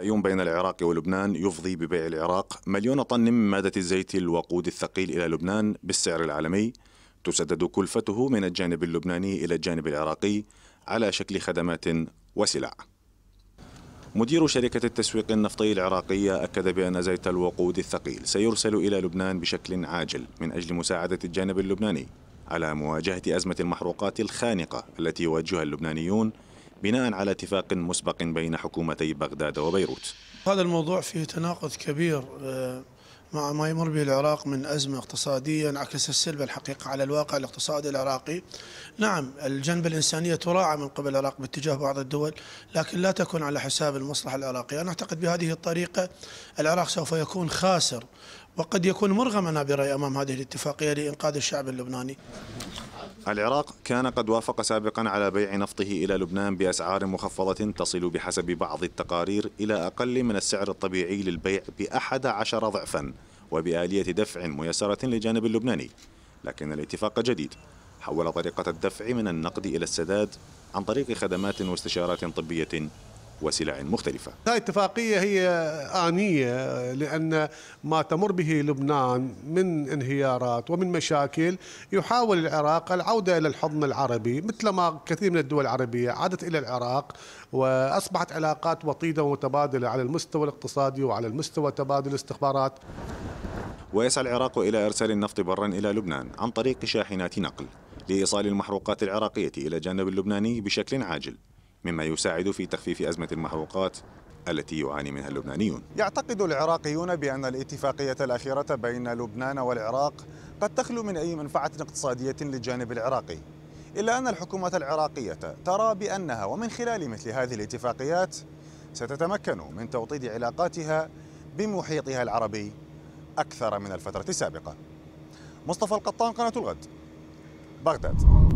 يوم بين العراق ولبنان يفضي ببيع العراق مليون طن من مادة الزيت الوقود الثقيل إلى لبنان بالسعر العالمي تسدد كلفته من الجانب اللبناني إلى الجانب العراقي على شكل خدمات وسلع مدير شركة التسويق النفطي العراقية أكد بأن زيت الوقود الثقيل سيرسل إلى لبنان بشكل عاجل من أجل مساعدة الجانب اللبناني على مواجهة أزمة المحروقات الخانقة التي يواجهها اللبنانيون بناء على اتفاق مسبق بين حكومتي بغداد وبيروت هذا الموضوع فيه تناقض كبير آه، مع ما يمر به العراق من أزمة اقتصادية انعكس السلب الحقيقة على الواقع الاقتصادي العراقي نعم الجنب الإنسانية تراعى من قبل العراق باتجاه بعض الدول لكن لا تكون على حساب المصلحة العراقية أنا أعتقد بهذه الطريقة العراق سوف يكون خاسر وقد يكون أنا برأي أمام هذه الاتفاقية لإنقاذ الشعب اللبناني العراق كان قد وافق سابقا على بيع نفطه إلى لبنان بأسعار مخفضة تصل بحسب بعض التقارير إلى أقل من السعر الطبيعي للبيع بأحد عشر ضعفا وبآلية دفع ميسرة لجانب اللبناني لكن الاتفاق جديد حول طريقة الدفع من النقد إلى السداد عن طريق خدمات واستشارات طبية وسلع مختلفة هذه الاتفاقية هي آنية لأن ما تمر به لبنان من انهيارات ومن مشاكل يحاول العراق العودة إلى الحضن العربي مثلما كثير من الدول العربية عادت إلى العراق وأصبحت علاقات وطيدة ومتبادلة على المستوى الاقتصادي وعلى المستوى تبادل الاستخبارات ويسعى العراق إلى إرسال النفط برا إلى لبنان عن طريق شاحنات نقل لإيصال المحروقات العراقية إلى الجانب اللبناني بشكل عاجل مما يساعد في تخفيف أزمة المحروقات التي يعاني منها اللبنانيون يعتقد العراقيون بأن الاتفاقية الأخيرة بين لبنان والعراق قد تخلو من أي منفعة اقتصادية للجانب العراقي إلا أن الحكومة العراقية ترى بأنها ومن خلال مثل هذه الاتفاقيات ستتمكن من توطيد علاقاتها بمحيطها العربي أكثر من الفترة السابقة مصطفى القطان قناة الغد بغداد